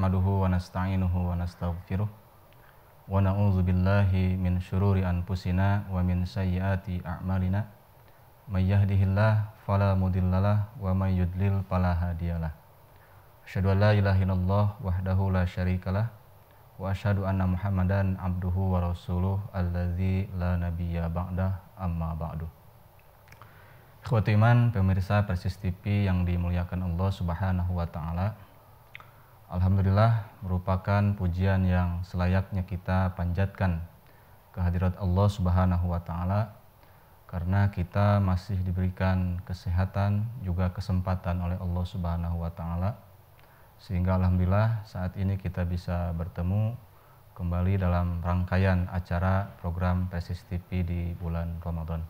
nahmaduhu wa nasta'inuhu wa nastaghfiruh wa na'udzu billahi min syururi anfusina wa min sayyiati a'malina may yahdihillah fala mudhillalah wa may yudlil fala hadiyalah asyhadu an la ilaha illallah wahdahu la syarikalah wa asyhadu anna muhammadan abduhu wa rasuluh allazi la nabiyya ba'dah amma ba'du Ikhwati pemirsa Persis TV yang dimuliakan Allah Subhanahu wa taala. Alhamdulillah merupakan pujian yang selayaknya kita panjatkan kehadirat Allah Subhanahu wa taala karena kita masih diberikan kesehatan juga kesempatan oleh Allah Subhanahu wa taala sehingga alhamdulillah saat ini kita bisa bertemu kembali dalam rangkaian acara program Presis TV di bulan Ramadan.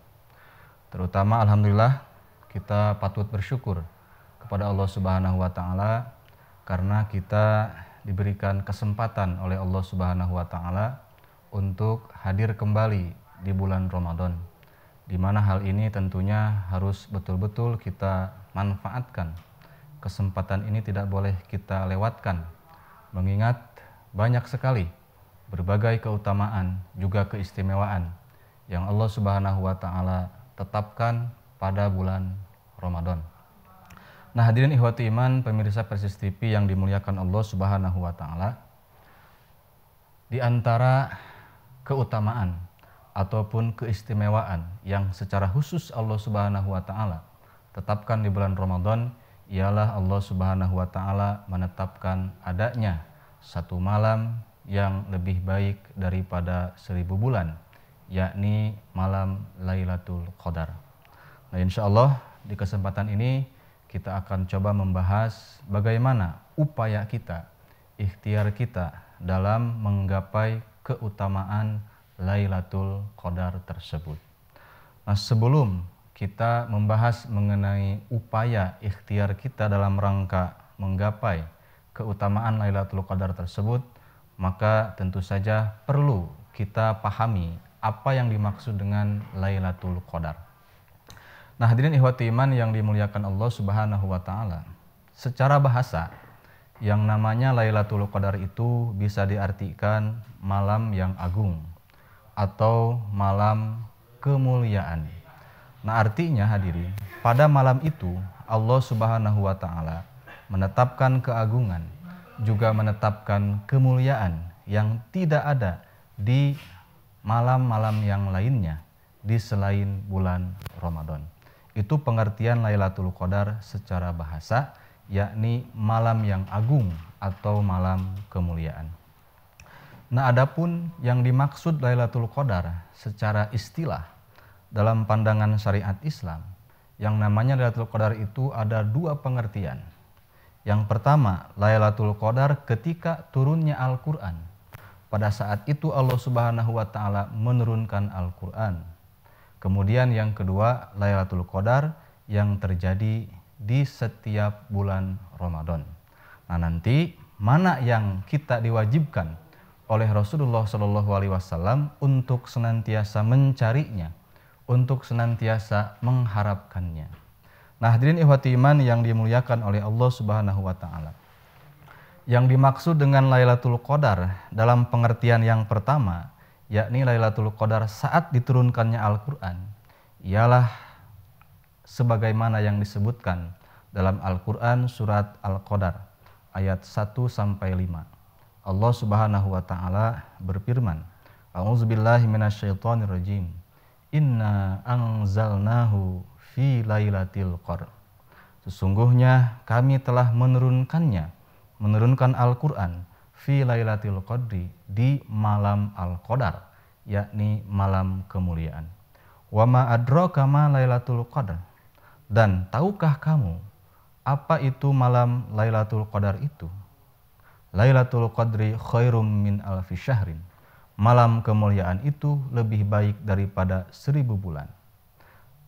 Terutama alhamdulillah kita patut bersyukur kepada Allah Subhanahu wa taala karena kita diberikan kesempatan oleh Allah Subhanahu wa taala untuk hadir kembali di bulan Ramadan. Di mana hal ini tentunya harus betul-betul kita manfaatkan. Kesempatan ini tidak boleh kita lewatkan. Mengingat banyak sekali berbagai keutamaan juga keistimewaan yang Allah Subhanahu wa taala tetapkan pada bulan Ramadan. Nah hadirin ikhwati iman pemirsa Persis TV yang dimuliakan Allah Subhanahu wa taala. Di antara keutamaan ataupun keistimewaan yang secara khusus Allah Subhanahu wa taala tetapkan di bulan Ramadan ialah Allah Subhanahu wa taala menetapkan adanya satu malam yang lebih baik daripada seribu bulan, yakni malam Lailatul Qadar. Nah, insya Allah di kesempatan ini kita akan coba membahas bagaimana upaya kita, ikhtiar kita dalam menggapai keutamaan Lailatul Qadar tersebut. Nah, sebelum kita membahas mengenai upaya ikhtiar kita dalam rangka menggapai keutamaan Lailatul Qadar tersebut, maka tentu saja perlu kita pahami apa yang dimaksud dengan Lailatul Qadar. Nah, hadirin ikhwati iman yang dimuliakan Allah Subhanahu wa taala. Secara bahasa yang namanya Lailatul Qadar itu bisa diartikan malam yang agung atau malam kemuliaan. Nah, artinya hadirin, pada malam itu Allah Subhanahu wa taala menetapkan keagungan juga menetapkan kemuliaan yang tidak ada di malam-malam yang lainnya di selain bulan Ramadan itu pengertian Lailatul Qadar secara bahasa, yakni malam yang agung atau malam kemuliaan. Nah, adapun yang dimaksud Lailatul Qadar secara istilah dalam pandangan syariat Islam, yang namanya Lailatul Qadar itu ada dua pengertian. Yang pertama, Lailatul Qadar ketika turunnya Al-Qur'an. Pada saat itu Allah Subhanahu wa taala menurunkan Al-Qur'an Kemudian yang kedua Lailatul Qadar yang terjadi di setiap bulan Ramadan. Nah, nanti mana yang kita diwajibkan oleh Rasulullah Shallallahu alaihi wasallam untuk senantiasa mencarinya, untuk senantiasa mengharapkannya. Nah, hadirin ikhwati iman yang dimuliakan oleh Allah Subhanahu wa taala. Yang dimaksud dengan Lailatul Qadar dalam pengertian yang pertama yakni Lailatul Qadar saat diturunkannya Al-Qur'an ialah sebagaimana yang disebutkan dalam Al-Qur'an surat Al-Qadar ayat 1 sampai 5. Allah Subhanahu wa taala berfirman, A'udzubillahi minasyaitonirrajim. Inna anzalnahu fi lailatul qadar. Sesungguhnya kami telah menurunkannya, menurunkan Al-Qur'an fi Lailatul Qadri di malam Al-Qadar, yakni malam kemuliaan. Wa ma adraka ma Lailatul Qadar? Dan tahukah kamu apa itu malam Lailatul Qadar itu? Lailatul Qadri khairum min alfi syahrin. Malam kemuliaan itu lebih baik daripada seribu bulan.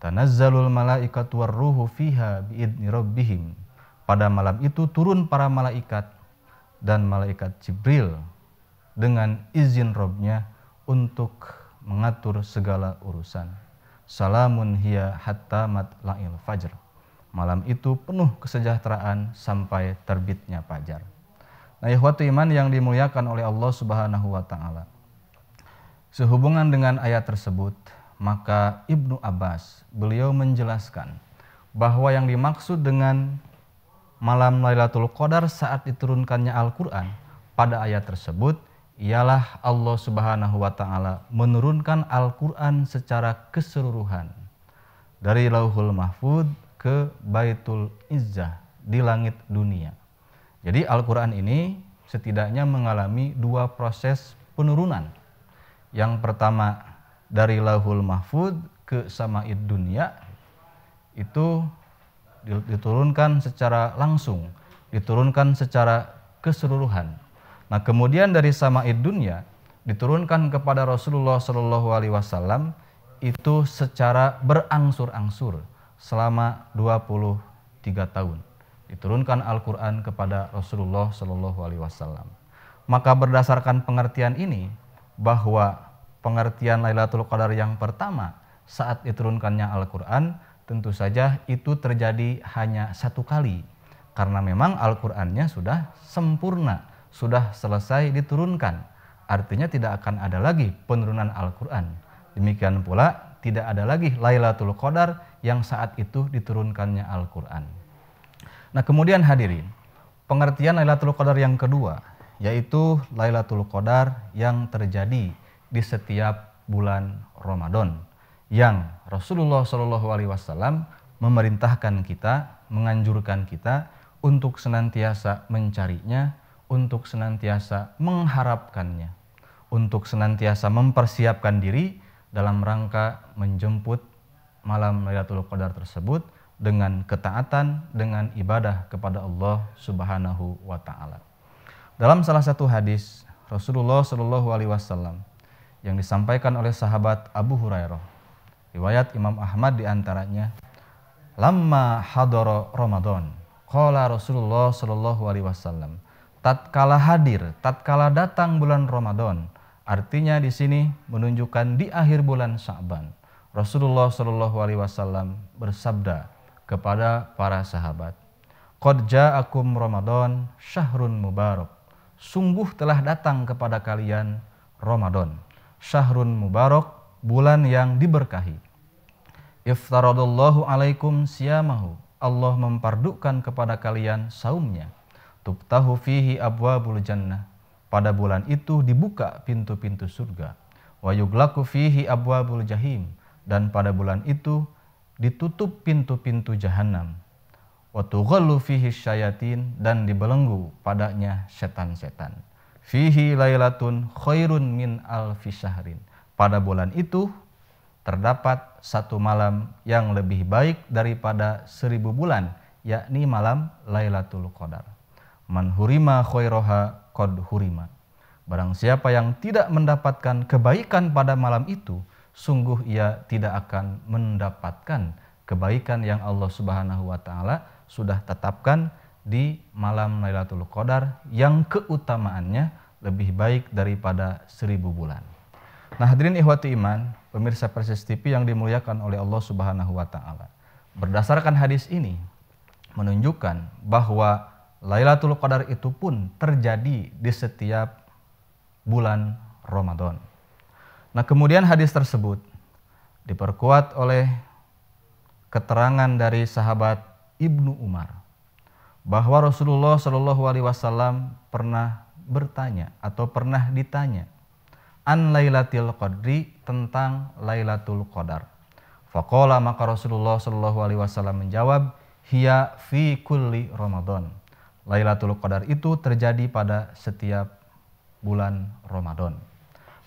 Tanazzalul malaikat warruhu fiha biidni rabbihim. Pada malam itu turun para malaikat dan malaikat Jibril dengan izin Robnya untuk mengatur segala urusan. Salamun hiya hatta matla'il fajr. Malam itu penuh kesejahteraan sampai terbitnya fajar. Nah, ikhwatu iman yang dimuliakan oleh Allah Subhanahu wa taala. Sehubungan dengan ayat tersebut, maka Ibnu Abbas beliau menjelaskan bahwa yang dimaksud dengan malam Lailatul Qadar saat diturunkannya Al-Quran pada ayat tersebut ialah Allah Subhanahu wa Ta'ala menurunkan Al-Quran secara keseluruhan dari Lauhul Mahfud ke Baitul Izzah di langit dunia. Jadi Al-Quran ini setidaknya mengalami dua proses penurunan. Yang pertama dari Lauhul Mahfud ke Sama'id Dunia itu diturunkan secara langsung, diturunkan secara keseluruhan. Nah, kemudian dari sama dunia diturunkan kepada Rasulullah Shallallahu alaihi wasallam itu secara berangsur-angsur selama 23 tahun. Diturunkan Al-Qur'an kepada Rasulullah Shallallahu alaihi wasallam. Maka berdasarkan pengertian ini bahwa pengertian Lailatul Qadar yang pertama saat diturunkannya Al-Qur'an Tentu saja itu terjadi hanya satu kali karena memang Al-Qur'annya sudah sempurna, sudah selesai diturunkan. Artinya tidak akan ada lagi penurunan Al-Qur'an. Demikian pula tidak ada lagi Lailatul Qadar yang saat itu diturunkannya Al-Qur'an. Nah, kemudian hadirin, pengertian Lailatul Qadar yang kedua yaitu Lailatul Qadar yang terjadi di setiap bulan Ramadan yang Rasulullah Shallallahu Alaihi Wasallam memerintahkan kita, menganjurkan kita untuk senantiasa mencarinya, untuk senantiasa mengharapkannya, untuk senantiasa mempersiapkan diri dalam rangka menjemput malam Lailatul Qadar tersebut dengan ketaatan, dengan ibadah kepada Allah Subhanahu wa taala. Dalam salah satu hadis Rasulullah Shallallahu alaihi wasallam yang disampaikan oleh sahabat Abu Hurairah Riwayat Imam Ahmad diantaranya, Lama hadoro Ramadan, Qala Rasulullah Shallallahu Alaihi Wasallam, tatkala hadir, tatkala datang bulan Ramadan, artinya di sini menunjukkan di akhir bulan Sa'ban. Rasulullah Shallallahu Alaihi Wasallam bersabda kepada para sahabat, Kodja akum Ramadan syahrun mubarak. Sungguh telah datang kepada kalian Ramadan. Syahrun mubarak bulan yang diberkahi. Iftaradallahu alaikum siyamahu. Allah mempardukan kepada kalian saumnya. Tubtahu fihi abwabul jannah. Pada bulan itu dibuka pintu-pintu surga. Wayuglaku fihi abwabul jahim. Dan pada bulan itu ditutup pintu-pintu jahanam. Watughallu fihi syayatin. Dan dibelenggu padanya setan-setan. Fihi laylatun khairun min alfi syahrin pada bulan itu terdapat satu malam yang lebih baik daripada seribu bulan, yakni malam Lailatul Qadar. Man hurima khairoha qad hurima. Barang siapa yang tidak mendapatkan kebaikan pada malam itu, sungguh ia tidak akan mendapatkan kebaikan yang Allah Subhanahu wa taala sudah tetapkan di malam Lailatul Qadar yang keutamaannya lebih baik daripada seribu bulan. Nah, hadirin ikhwati iman, pemirsa Persis TV yang dimuliakan oleh Allah Subhanahu wa taala. Berdasarkan hadis ini menunjukkan bahwa Lailatul Qadar itu pun terjadi di setiap bulan Ramadan. Nah, kemudian hadis tersebut diperkuat oleh keterangan dari sahabat Ibnu Umar bahwa Rasulullah Shallallahu alaihi wasallam pernah bertanya atau pernah ditanya an Lailatul Qadri tentang Lailatul Qadar. Faqala maka Rasulullah Shallallahu alaihi wasallam menjawab, "Hiya fi kulli Ramadan." Lailatul Qadar itu terjadi pada setiap bulan Ramadan.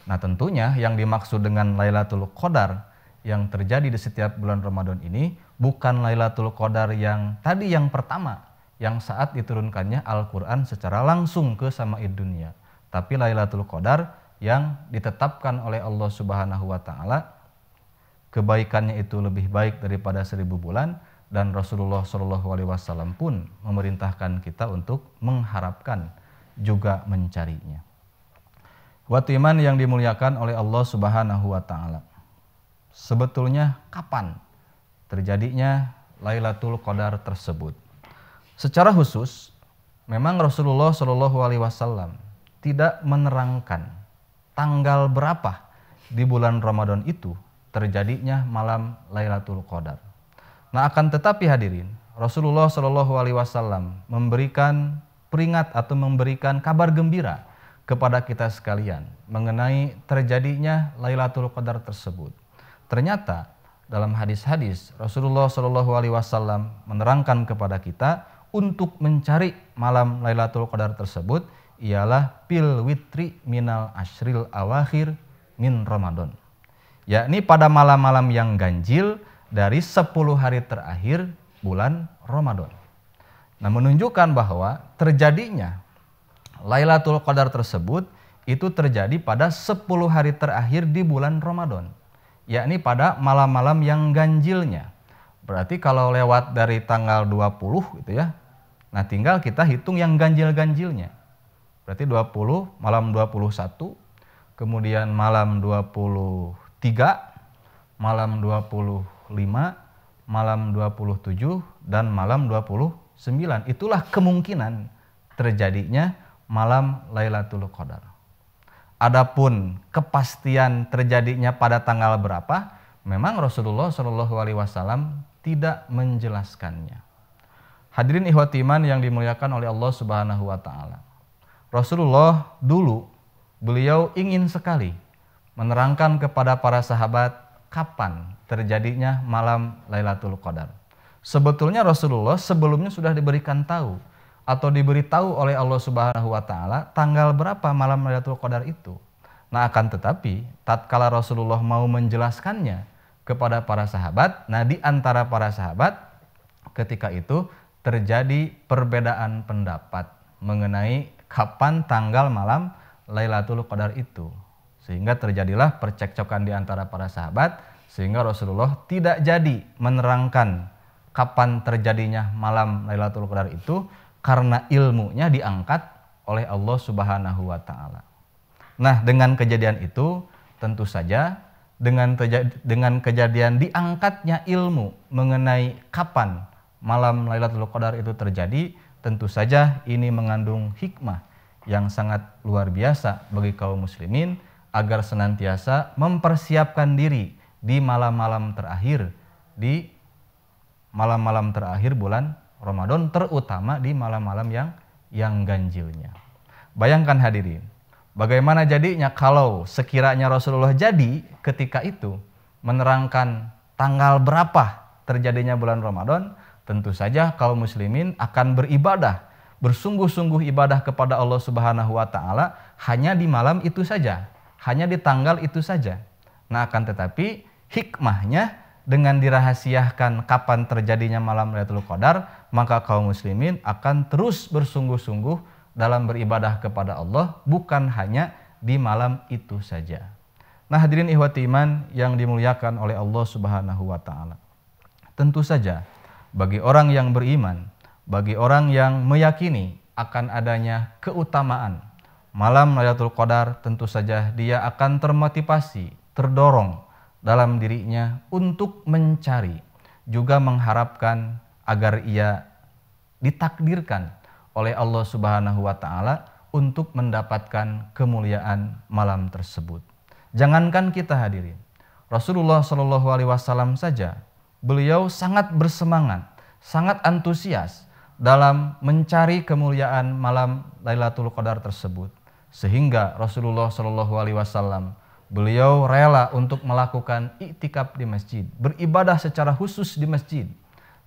Nah, tentunya yang dimaksud dengan Lailatul Qadar yang terjadi di setiap bulan Ramadan ini bukan Lailatul Qadar yang tadi yang pertama yang saat diturunkannya Al-Qur'an secara langsung ke samaid dunia, tapi Lailatul Qadar yang ditetapkan oleh Allah Subhanahu wa taala kebaikannya itu lebih baik daripada seribu bulan dan Rasulullah Shallallahu alaihi wasallam pun memerintahkan kita untuk mengharapkan juga mencarinya. Buat iman yang dimuliakan oleh Allah Subhanahu wa taala. Sebetulnya kapan terjadinya Lailatul Qadar tersebut? Secara khusus memang Rasulullah Shallallahu alaihi wasallam tidak menerangkan tanggal berapa di bulan Ramadan itu terjadinya malam Lailatul Qadar. Nah, akan tetapi hadirin, Rasulullah Shallallahu alaihi wasallam memberikan peringat atau memberikan kabar gembira kepada kita sekalian mengenai terjadinya Lailatul Qadar tersebut. Ternyata dalam hadis-hadis Rasulullah Shallallahu alaihi wasallam menerangkan kepada kita untuk mencari malam Lailatul Qadar tersebut ialah pil witri minal ashril awakhir min Ramadan. Yakni pada malam-malam yang ganjil dari 10 hari terakhir bulan Ramadan. Nah, menunjukkan bahwa terjadinya Lailatul Qadar tersebut itu terjadi pada 10 hari terakhir di bulan Ramadan, yakni pada malam-malam yang ganjilnya. Berarti kalau lewat dari tanggal 20 gitu ya. Nah, tinggal kita hitung yang ganjil-ganjilnya. Berarti 20 malam 21, kemudian malam 23, malam 25, malam 27 dan malam 29. Itulah kemungkinan terjadinya malam Lailatul Qadar. Adapun kepastian terjadinya pada tanggal berapa, memang Rasulullah Shallallahu Alaihi Wasallam tidak menjelaskannya. Hadirin ihwatiman yang dimuliakan oleh Allah Subhanahu Wa Taala. Rasulullah dulu beliau ingin sekali menerangkan kepada para sahabat kapan terjadinya malam Lailatul Qadar. Sebetulnya Rasulullah sebelumnya sudah diberikan tahu atau diberitahu oleh Allah Subhanahu wa taala tanggal berapa malam Lailatul Qadar itu. Nah, akan tetapi tatkala Rasulullah mau menjelaskannya kepada para sahabat, nah di antara para sahabat ketika itu terjadi perbedaan pendapat mengenai kapan tanggal malam Lailatul Qadar itu. Sehingga terjadilah percekcokan di antara para sahabat sehingga Rasulullah tidak jadi menerangkan kapan terjadinya malam Lailatul Qadar itu karena ilmunya diangkat oleh Allah Subhanahu wa taala. Nah, dengan kejadian itu tentu saja dengan dengan kejadian diangkatnya ilmu mengenai kapan malam Lailatul Qadar itu terjadi, Tentu saja ini mengandung hikmah yang sangat luar biasa bagi kaum muslimin agar senantiasa mempersiapkan diri di malam-malam terakhir di malam-malam terakhir bulan Ramadan terutama di malam-malam yang yang ganjilnya. Bayangkan hadirin, bagaimana jadinya kalau sekiranya Rasulullah jadi ketika itu menerangkan tanggal berapa terjadinya bulan Ramadan, tentu saja kaum muslimin akan beribadah, bersungguh-sungguh ibadah kepada Allah Subhanahu wa taala hanya di malam itu saja, hanya di tanggal itu saja. Nah, akan tetapi hikmahnya dengan dirahasiakan kapan terjadinya malam Lailatul Qadar, maka kaum muslimin akan terus bersungguh-sungguh dalam beribadah kepada Allah bukan hanya di malam itu saja. Nah, hadirin ihwati iman yang dimuliakan oleh Allah Subhanahu wa taala. Tentu saja bagi orang yang beriman, bagi orang yang meyakini akan adanya keutamaan. Malam Lailatul Qadar tentu saja dia akan termotivasi, terdorong dalam dirinya untuk mencari, juga mengharapkan agar ia ditakdirkan oleh Allah Subhanahu wa taala untuk mendapatkan kemuliaan malam tersebut. Jangankan kita hadirin, Rasulullah Shallallahu alaihi wasallam saja beliau sangat bersemangat, sangat antusias dalam mencari kemuliaan malam Lailatul Qadar tersebut. Sehingga Rasulullah Shallallahu alaihi wasallam beliau rela untuk melakukan iktikaf di masjid, beribadah secara khusus di masjid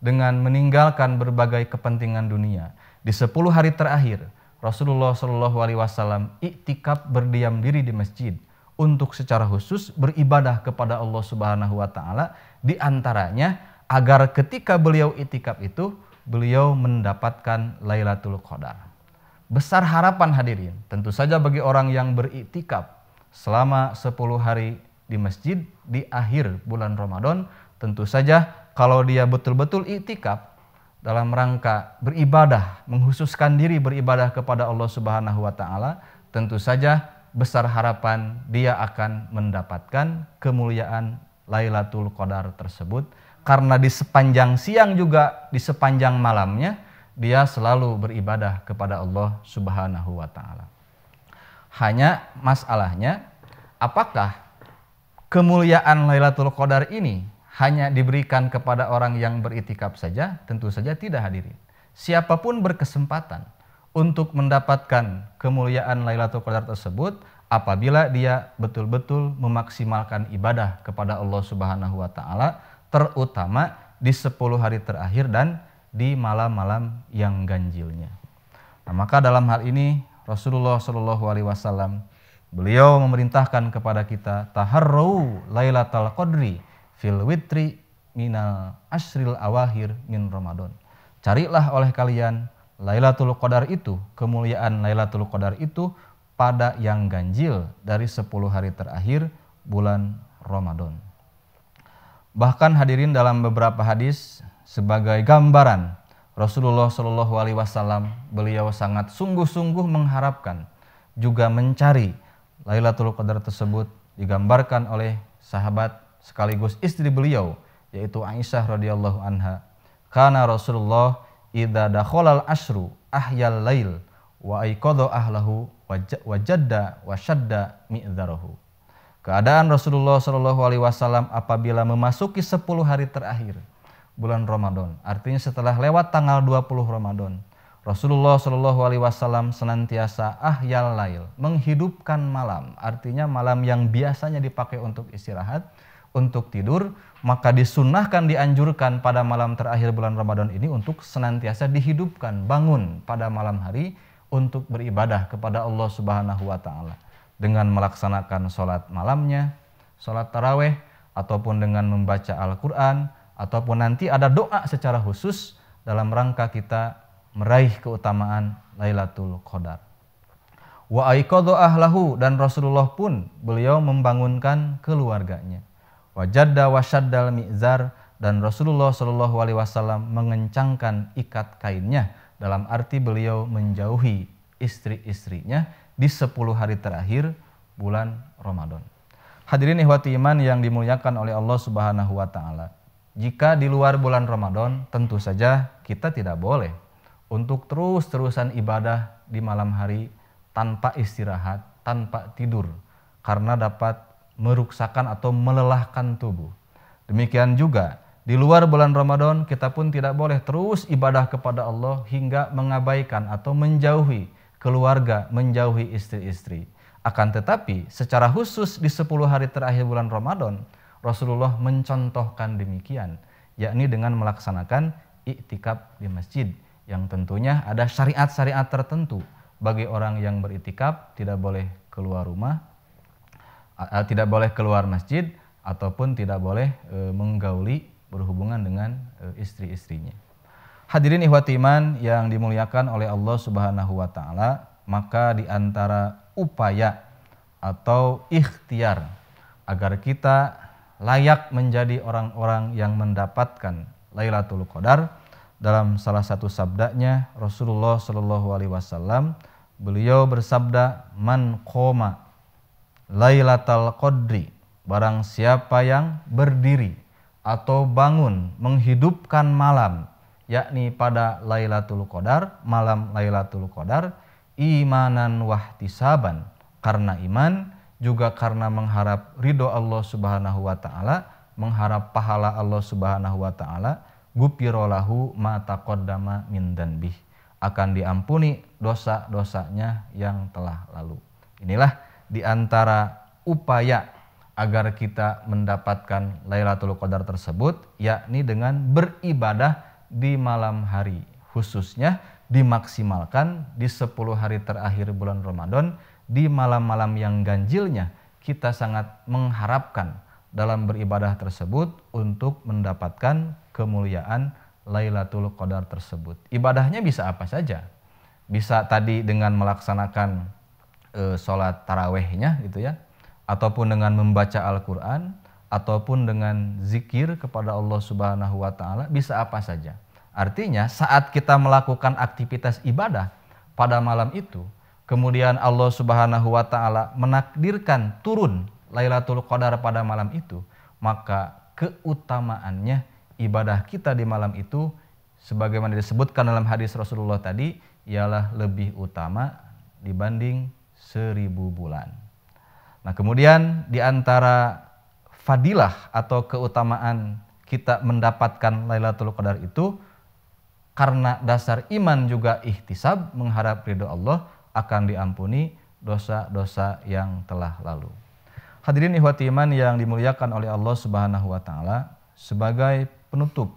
dengan meninggalkan berbagai kepentingan dunia. Di 10 hari terakhir, Rasulullah Shallallahu alaihi wasallam iktikaf berdiam diri di masjid untuk secara khusus beribadah kepada Allah Subhanahu wa taala di antaranya agar ketika beliau itikaf itu beliau mendapatkan Lailatul Qadar. Besar harapan hadirin, tentu saja bagi orang yang beritikaf selama 10 hari di masjid di akhir bulan Ramadan, tentu saja kalau dia betul-betul itikaf dalam rangka beribadah, menghususkan diri beribadah kepada Allah Subhanahu wa taala, tentu saja besar harapan dia akan mendapatkan kemuliaan Lailatul Qadar tersebut karena di sepanjang siang juga di sepanjang malamnya dia selalu beribadah kepada Allah Subhanahu wa taala. Hanya masalahnya apakah kemuliaan Lailatul Qadar ini hanya diberikan kepada orang yang beritikaf saja? Tentu saja tidak hadirin. Siapapun berkesempatan untuk mendapatkan kemuliaan Lailatul Qadar tersebut apabila dia betul-betul memaksimalkan ibadah kepada Allah Subhanahu wa taala terutama di 10 hari terakhir dan di malam-malam yang ganjilnya. Nah, maka dalam hal ini Rasulullah Shallallahu alaihi wasallam beliau memerintahkan kepada kita taharru lailatul qadri fil witri minal asril awahir min Ramadan. Carilah oleh kalian Lailatul Qadar itu, kemuliaan Lailatul Qadar itu pada yang ganjil dari 10 hari terakhir bulan Ramadan. Bahkan hadirin dalam beberapa hadis sebagai gambaran Rasulullah Shallallahu Alaihi Wasallam beliau sangat sungguh-sungguh mengharapkan juga mencari Lailatul Qadar tersebut digambarkan oleh sahabat sekaligus istri beliau yaitu Aisyah radhiyallahu anha. Karena Rasulullah idza dakhalal asru, ahyal lail wa aiqadha ahlahu wajadda wa shadda mi'dzarahu. Keadaan Rasulullah Shallallahu alaihi wasallam apabila memasuki 10 hari terakhir bulan Ramadan, artinya setelah lewat tanggal 20 Ramadan, Rasulullah Shallallahu alaihi wasallam senantiasa ahyal lail, menghidupkan malam, artinya malam yang biasanya dipakai untuk istirahat untuk tidur, maka disunahkan dianjurkan pada malam terakhir bulan Ramadan ini untuk senantiasa dihidupkan, bangun pada malam hari untuk beribadah kepada Allah Subhanahu wa taala dengan melaksanakan sholat malamnya, sholat taraweh ataupun dengan membaca Al-Qur'an ataupun nanti ada doa secara khusus dalam rangka kita meraih keutamaan Lailatul Qadar. Wa ahlahu dan Rasulullah pun beliau membangunkan keluarganya wajadda wasyaddal mizar dan Rasulullah Shallallahu Alaihi Wasallam mengencangkan ikat kainnya dalam arti beliau menjauhi istri-istrinya di 10 hari terakhir bulan Ramadan. Hadirin ikhwati iman yang dimuliakan oleh Allah Subhanahu wa taala. Jika di luar bulan Ramadan, tentu saja kita tidak boleh untuk terus-terusan ibadah di malam hari tanpa istirahat, tanpa tidur karena dapat meruksakan atau melelahkan tubuh. Demikian juga di luar bulan Ramadan kita pun tidak boleh terus ibadah kepada Allah hingga mengabaikan atau menjauhi keluarga, menjauhi istri-istri. Akan tetapi secara khusus di 10 hari terakhir bulan Ramadan Rasulullah mencontohkan demikian yakni dengan melaksanakan iktikaf di masjid yang tentunya ada syariat-syariat tertentu bagi orang yang beriktikaf tidak boleh keluar rumah uh, tidak boleh keluar masjid ataupun tidak boleh uh, menggauli berhubungan dengan uh, istri-istrinya. Hadirin ihwati iman yang dimuliakan oleh Allah Subhanahu wa taala, maka di antara upaya atau ikhtiar agar kita layak menjadi orang-orang yang mendapatkan Lailatul Qadar dalam salah satu sabdanya Rasulullah Shallallahu alaihi wasallam beliau bersabda man qoma Lailatul Qadri, barang siapa yang berdiri atau bangun menghidupkan malam, yakni pada Lailatul Qadar, malam Lailatul Qadar, imanan wahtisaban, karena iman juga karena mengharap ridho Allah Subhanahu wa taala, mengharap pahala Allah Subhanahu wa taala, gupirolahu ma taqaddama min danbih. Akan diampuni dosa-dosanya yang telah lalu. Inilah di antara upaya agar kita mendapatkan Lailatul Qadar tersebut yakni dengan beribadah di malam hari khususnya dimaksimalkan di 10 hari terakhir bulan Ramadan di malam-malam yang ganjilnya kita sangat mengharapkan dalam beribadah tersebut untuk mendapatkan kemuliaan Lailatul Qadar tersebut. Ibadahnya bisa apa saja. Bisa tadi dengan melaksanakan e, sholat tarawehnya gitu ya ataupun dengan membaca Al-Quran ataupun dengan zikir kepada Allah Subhanahu wa taala bisa apa saja. Artinya saat kita melakukan aktivitas ibadah pada malam itu, kemudian Allah Subhanahu wa taala menakdirkan turun Lailatul Qadar pada malam itu, maka keutamaannya ibadah kita di malam itu sebagaimana disebutkan dalam hadis Rasulullah tadi ialah lebih utama dibanding seribu bulan. Nah kemudian di antara fadilah atau keutamaan kita mendapatkan Lailatul Qadar itu karena dasar iman juga ikhtisab mengharap ridho Allah akan diampuni dosa-dosa yang telah lalu. Hadirin ihwati iman yang dimuliakan oleh Allah Subhanahu wa taala sebagai penutup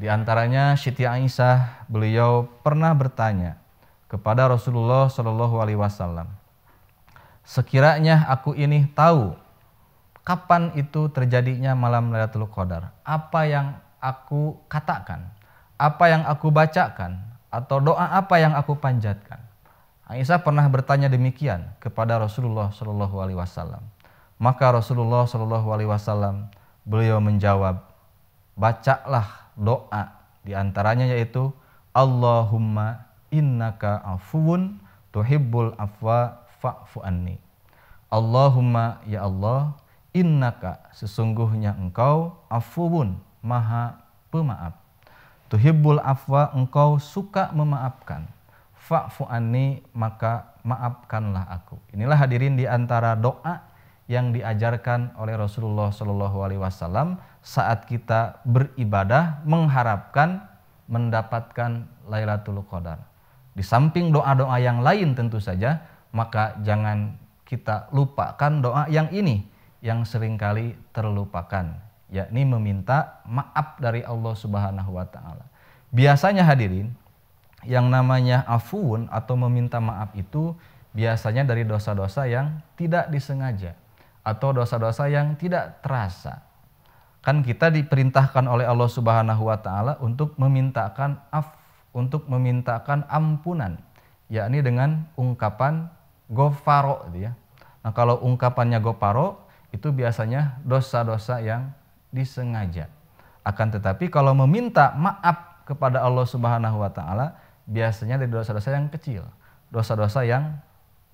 di antaranya Siti Aisyah beliau pernah bertanya kepada Rasulullah Shallallahu Alaihi Wasallam. Sekiranya aku ini tahu kapan itu terjadinya malam Lailatul Qadar, apa yang aku katakan, apa yang aku bacakan, atau doa apa yang aku panjatkan. Aisyah pernah bertanya demikian kepada Rasulullah Shallallahu Alaihi Wasallam. Maka Rasulullah Shallallahu Alaihi Wasallam beliau menjawab, bacalah doa diantaranya yaitu Allahumma innaka afuun tuhibbul afwa fa'fu anni. Allahumma ya Allah, innaka sesungguhnya engkau afuun maha pemaaf. Tuhibbul afwa engkau suka memaafkan. Fa'fu anni maka maafkanlah aku. Inilah hadirin di antara doa yang diajarkan oleh Rasulullah Shallallahu Alaihi Wasallam saat kita beribadah mengharapkan mendapatkan Lailatul Qadar di samping doa-doa yang lain tentu saja, maka jangan kita lupakan doa yang ini yang seringkali terlupakan, yakni meminta maaf dari Allah Subhanahu wa taala. Biasanya hadirin, yang namanya afun atau meminta maaf itu biasanya dari dosa-dosa yang tidak disengaja atau dosa-dosa yang tidak terasa. Kan kita diperintahkan oleh Allah Subhanahu wa taala untuk memintakan afun untuk memintakan ampunan, yakni dengan ungkapan gofaro gitu ya. Nah, kalau ungkapannya gofaro itu biasanya dosa-dosa yang disengaja. Akan tetapi kalau meminta maaf kepada Allah Subhanahu wa taala biasanya dari dosa-dosa yang kecil, dosa-dosa yang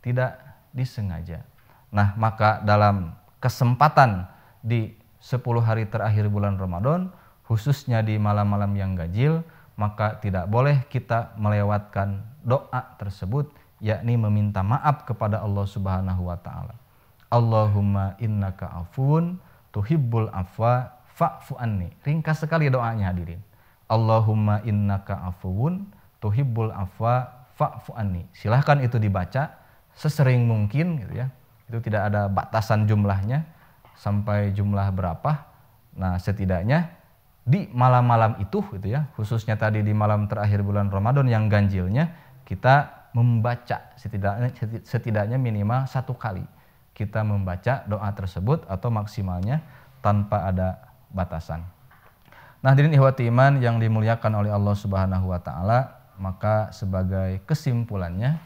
tidak disengaja. Nah, maka dalam kesempatan di 10 hari terakhir bulan Ramadan, khususnya di malam-malam yang ganjil, maka tidak boleh kita melewatkan doa tersebut yakni meminta maaf kepada Allah Subhanahu wa taala. Allahumma innaka afun tuhibbul afwa fa'fu anni. Ringkas sekali doanya hadirin. Allahumma innaka afun tuhibbul afwa fa'fu anni. Silahkan itu dibaca sesering mungkin gitu ya. Itu tidak ada batasan jumlahnya sampai jumlah berapa. Nah, setidaknya di malam-malam itu gitu ya, khususnya tadi di malam terakhir bulan Ramadan yang ganjilnya kita membaca setidaknya setidaknya minimal satu kali kita membaca doa tersebut atau maksimalnya tanpa ada batasan. Nah, hadirin ihwati iman yang dimuliakan oleh Allah Subhanahu wa taala, maka sebagai kesimpulannya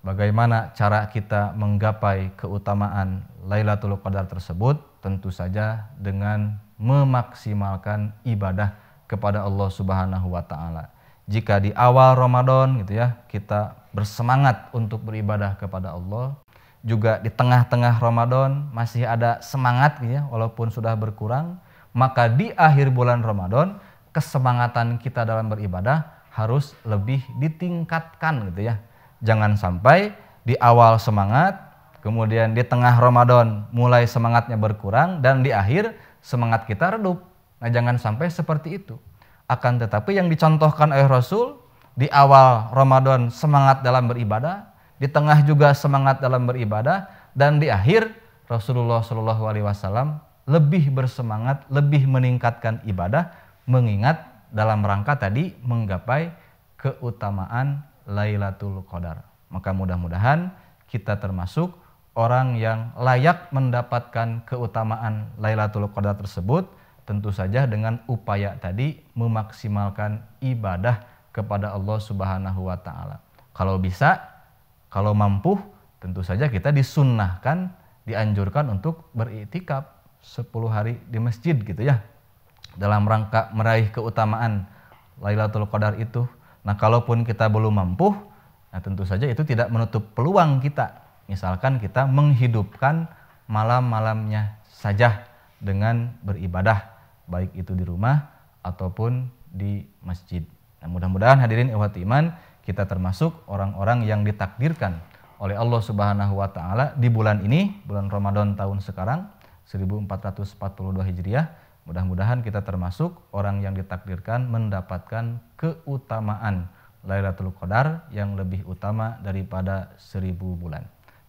bagaimana cara kita menggapai keutamaan Lailatul Qadar tersebut tentu saja dengan memaksimalkan ibadah kepada Allah Subhanahu wa taala. Jika di awal Ramadan gitu ya, kita bersemangat untuk beribadah kepada Allah, juga di tengah-tengah Ramadan masih ada semangat gitu ya walaupun sudah berkurang, maka di akhir bulan Ramadan kesemangatan kita dalam beribadah harus lebih ditingkatkan gitu ya. Jangan sampai di awal semangat, kemudian di tengah Ramadan mulai semangatnya berkurang dan di akhir semangat kita redup. Nah, jangan sampai seperti itu. Akan tetapi yang dicontohkan oleh Rasul di awal Ramadan semangat dalam beribadah, di tengah juga semangat dalam beribadah dan di akhir Rasulullah Shallallahu alaihi wasallam lebih bersemangat, lebih meningkatkan ibadah mengingat dalam rangka tadi menggapai keutamaan Lailatul Qadar. Maka mudah-mudahan kita termasuk orang yang layak mendapatkan keutamaan Lailatul Qadar tersebut tentu saja dengan upaya tadi memaksimalkan ibadah kepada Allah Subhanahu wa taala. Kalau bisa, kalau mampu, tentu saja kita disunnahkan, dianjurkan untuk beriktikaf 10 hari di masjid gitu ya. Dalam rangka meraih keutamaan Lailatul Qadar itu. Nah, kalaupun kita belum mampu, nah tentu saja itu tidak menutup peluang kita Misalkan kita menghidupkan malam-malamnya saja dengan beribadah, baik itu di rumah ataupun di masjid. Nah, mudah-mudahan hadirin ikhwat iman kita termasuk orang-orang yang ditakdirkan oleh Allah Subhanahu wa taala di bulan ini, bulan Ramadan tahun sekarang 1442 Hijriah. Mudah-mudahan kita termasuk orang yang ditakdirkan mendapatkan keutamaan Lailatul Qadar yang lebih utama daripada seribu bulan.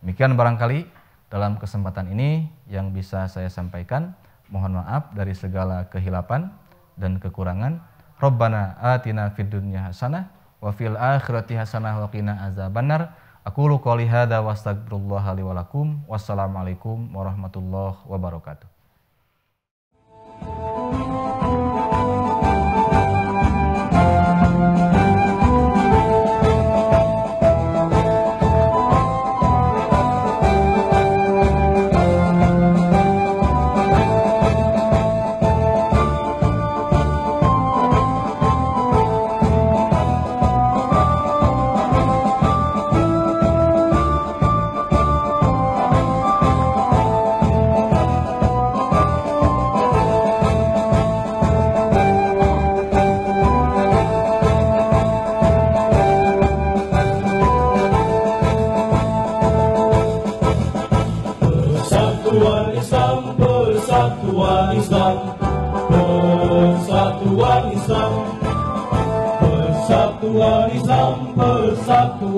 Demikian barangkali dalam kesempatan ini yang bisa saya sampaikan. Mohon maaf dari segala kehilapan dan kekurangan. Rabbana atina fid dunya hasanah wa fil akhirati hasanah wa qina azabannar. Aku lu qouli wa astagfirullahaladzim. wa lakum. Wassalamualaikum warahmatullahi wabarakatuh.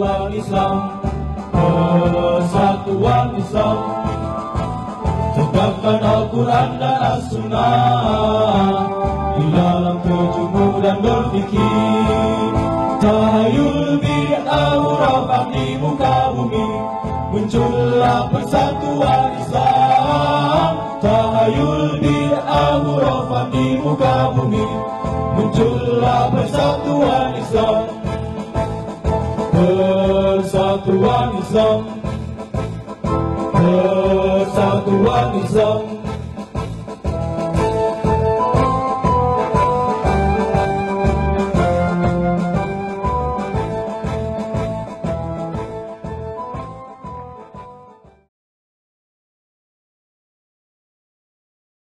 Persatuan Islam Persatuan Islam Tegakkan Al-Quran dan As-Sunnah Di dalam kejumu dan berpikir Tahayul bid'ah murafat di muka bumi Muncullah persatuan Islam Tahayul bid'ah murafat di muka bumi Muncullah persatuan Islam the one song. Oh.